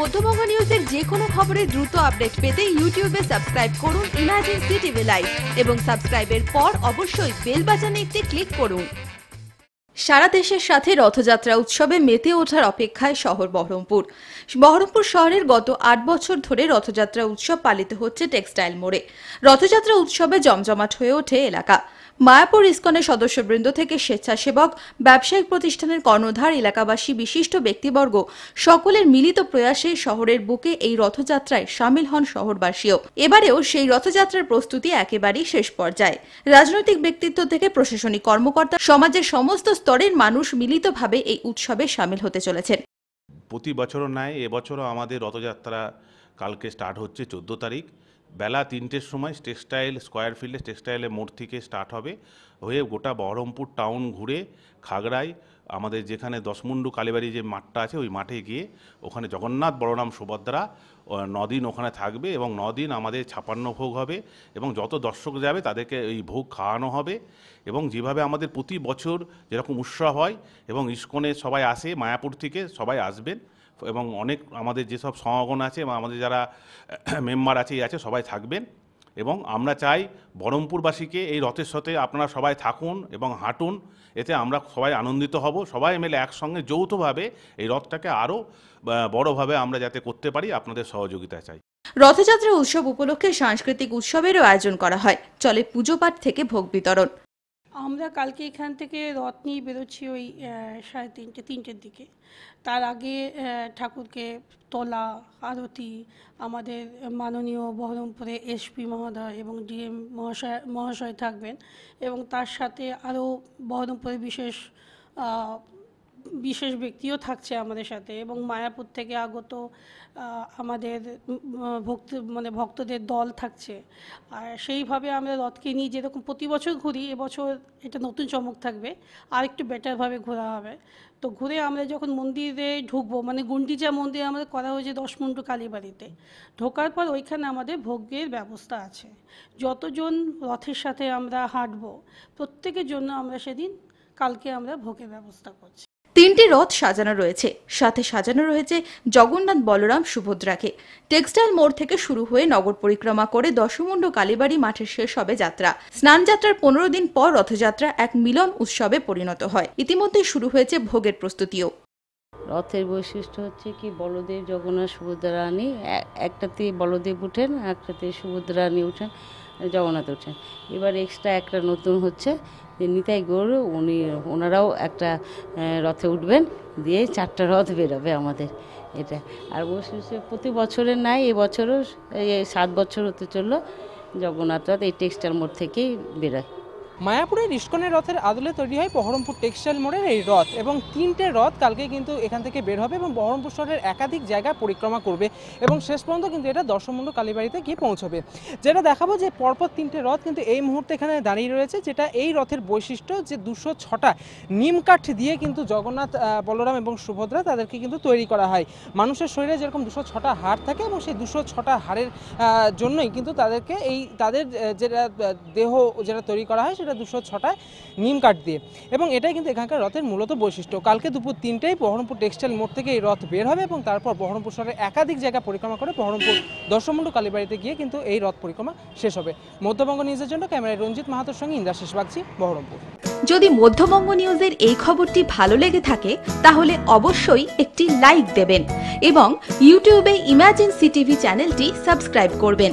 মধ্যবঙ্গ নিউজের যে কোনো খবরের দ্রুত আপডেট পেতে ইউটিউবে সাবস্ক্রাইব করুন ইমার্জেন্সি টিভি লাইভ এবং সাবস্ক্রাইবের পর অবশ্যই বেল বাজানে একটি ক্লিক করুন সারা দেশের সাথে রথযাত্রা উৎসবে মেতে ওঠার অপেক্ষায় শহর বহরমপুর বহরমপুর শহরের গত আট বছর ধরে রথযাত্রা উৎসব পালিত হচ্ছে টেক্সটাইল মোড়ে রথযাত্রা উৎসবে জমজমাট হয়ে ওঠে এলাকা মায়াপুর ইস্কনের সদস্যবৃন্দ থেকে স্বেচ্ছাসেবক ব্যবসায়িক প্রতিষ্ঠানের কর্ণধার এলাকাবাসী বিশিষ্ট ব্যক্তিবর্গ সকলের মিলিত প্রয়াসে শহরের বুকে এই রথযাত্রায় সামিল হন শহরবাসীও এবারেও সেই রথযাত্রার প্রস্তুতি একেবারেই শেষ পর্যায়ে রাজনৈতিক ব্যক্তিত্ব থেকে প্রশাসনিক কর্মকর্তা সমাজের সমস্ত স্তরের মানুষ মিলিতভাবে এই উৎসবে সামিল হতে চলেছেন প্রতি বছরও নয় এবছরও আমাদের রথযাত্রা কালকে স্টার্ট হচ্ছে চোদ্দো তারিখ বেলা তিনটের সময় টেক্সটাইল স্কোয়ার ফিল্ডে টেক্সটাইলের মোড় থেকে স্টার্ট হবে হয়ে গোটা বহরমপুর টাউন ঘুরে খাগড়ায় আমাদের যেখানে দশমুন্ডু কালীবাড়ি যে মাঠটা আছে ওই মাঠে গিয়ে ওখানে জগন্নাথ বড়নাম সুভদ্রা নদিন ওখানে থাকবে এবং নদিন আমাদের ছাপান্ন ভোগ হবে এবং যত দর্শক যাবে তাদেরকে এই ভোগ খাওয়ানো হবে এবং যেভাবে আমাদের প্রতি বছর যেরকম উৎসব হয় এবং ইস্কনে সবাই আসে মায়াপুর থেকে সবাই আসবেন এবং অনেক আমাদের যেসব সমাগম আছে বা আমাদের যারা মেম্বার আছে আছে সবাই থাকবেন এবং আমরা চাই বহরমপুরবাসীকে এই রথের সাথে আপনারা সবাই থাকুন এবং হাঁটুন এতে আমরা সবাই আনন্দিত হব সবাই মিলে একসঙ্গে যৌথভাবে এই রথটাকে আরও বড়ভাবে আমরা যাতে করতে পারি আপনাদের সহযোগিতা চাই রথযাত্রা উৎসব উপলক্ষে সাংস্কৃতিক উৎসবেরও আয়োজন করা হয় চলে পুজো পাঠ থেকে ভোগ বিতরণ আমরা কালকে এখান থেকে রথ নিয়ে বেরোচ্ছি ওই সাড়ে তিনটে তিনটের দিকে তার আগে ঠাকুরকে তোলা আরতি আমাদের মাননীয় বহরমপুরে এসপি মহোদয় এবং ডিএম মহাশয় মহাশয় থাকবেন এবং তার সাথে আরও বহরমপুরে বিশেষ বিশেষ ব্যক্তিও থাকছে আমাদের সাথে এবং মায়াপুর থেকে আগত আমাদের ভক্ত মানে ভক্তদের দল থাকছে আর সেইভাবে আমরা রথকে নিয়ে যেরকম প্রতি বছর ঘুরি এবছর এটা নতুন চমক থাকবে আর একটু বেটারভাবে ঘোরা হবে তো ঘুরে আমরা যখন মন্দিরে ঢুকবো মানে গুন্ডিচা মন্দির আমাদের করা হয়েছে দশমুন্ডু কালীবাড়িতে ঢোকার পর ওইখানে আমাদের ভোগের ব্যবস্থা আছে যতজন রথের সাথে আমরা হাঁটবো প্রত্যেকের জন্য আমরা সেদিন কালকে আমরা ভোগের ব্যবস্থা করছি তিনটি রথ সাজানো রয়েছে সাথে সাজানো রয়েছে জগন্নাথ বলরাম সুভদ্রাকে টেক্সটাইল মোড় থেকে শুরু হয়ে নগর পরিক্রমা করে দশমুণ্ড কালীবাড়ি মাঠে শেষ হবে যাত্রা স্নান যাত্রার পনেরো দিন পর রথযাত্রা এক মিলন উৎসবে পরিণত হয় ইতিমধ্যে শুরু হয়েছে ভোগের প্রস্তুতিও রথের বৈশিষ্ট্য হচ্ছে কি বলদেব জগন্নাথ সুভদ্রা রানী একটাতে বলদেব উঠেন একটাতে সুভদ্রা রানী উঠেন জগন্নাথ উঠেন এবার এক্সট্রা একটা নতুন হচ্ছে যে নিতাই গৌর উনি ওনারাও একটা রথে উঠবেন দিয়ে চারটা রথ বেরোবে আমাদের এটা আর বসে প্রতি বছরের নাই এবছরও এই সাত বছর হতে চললো জগন্নাথ রথ এই টেক্সটাইল মোড় থেকেই বেরোয় মায়াপুরের ইস্কনের রথের আদলে তৈরি হয় বহরমপুর টেক্সটাইল মোড়ের এই রথ এবং তিনটে রথ কালকে কিন্তু এখান থেকে বের হবে এবং বহরমপুর শহরের একাধিক জায়গা পরিক্রমা করবে এবং শেষ পর্যন্ত কিন্তু এটা দর্শনমুণ্ড কালীবাড়িতে গিয়ে পৌঁছবে যেটা দেখাবো যে পরপর তিনটে রথ কিন্তু এই মুহূর্তে এখানে দাঁড়িয়ে রয়েছে যেটা এই রথের বৈশিষ্ট্য যে দুশো ছটা নিমকাঠ দিয়ে কিন্তু জগন্নাথ বলরাম এবং সুভদ্রা তাদেরকে কিন্তু তৈরি করা হয় মানুষের শরীরে যেরকম দুশো ছটা হাড় থাকে এবং সেই দুশো ছটা হাড়ের জন্যই কিন্তু তাদেরকে এই তাদের যেটা দেহ যেটা তৈরি করা হয় সেটা দুশো ছটায় নিম কাঠ দিয়ে এবং এটাই কিন্তু এখানকার রথের মূলত বৈশিষ্ট্য কালকে দুপুর তিনটেই বহরমপুর টেক্সটাইল মোড় থেকে এই রথ বের হবে এবং তারপর বহরমপুর শহরের একাধিক জায়গা পরিক্রমা করে বহরমপুর দর্শমুন্ড কালীবাড়িতে গিয়ে কিন্তু এই রথ পরিক্রমা শেষ হবে মধ্যবঙ্গ নিউজের জন্য ক্যামেরায় রঞ্জিত মাহাতোর সঙ্গে ইন্দ্রাশিস বাগছি বহরমপুর যদি মধ্যবঙ্গ নিউজের এই খবরটি ভালো লেগে থাকে তাহলে অবশ্যই একটি লাইক দেবেন এবং ইউটিউবে ইমার্জেন্সি টিভি চ্যানেলটি সাবস্ক্রাইব করবেন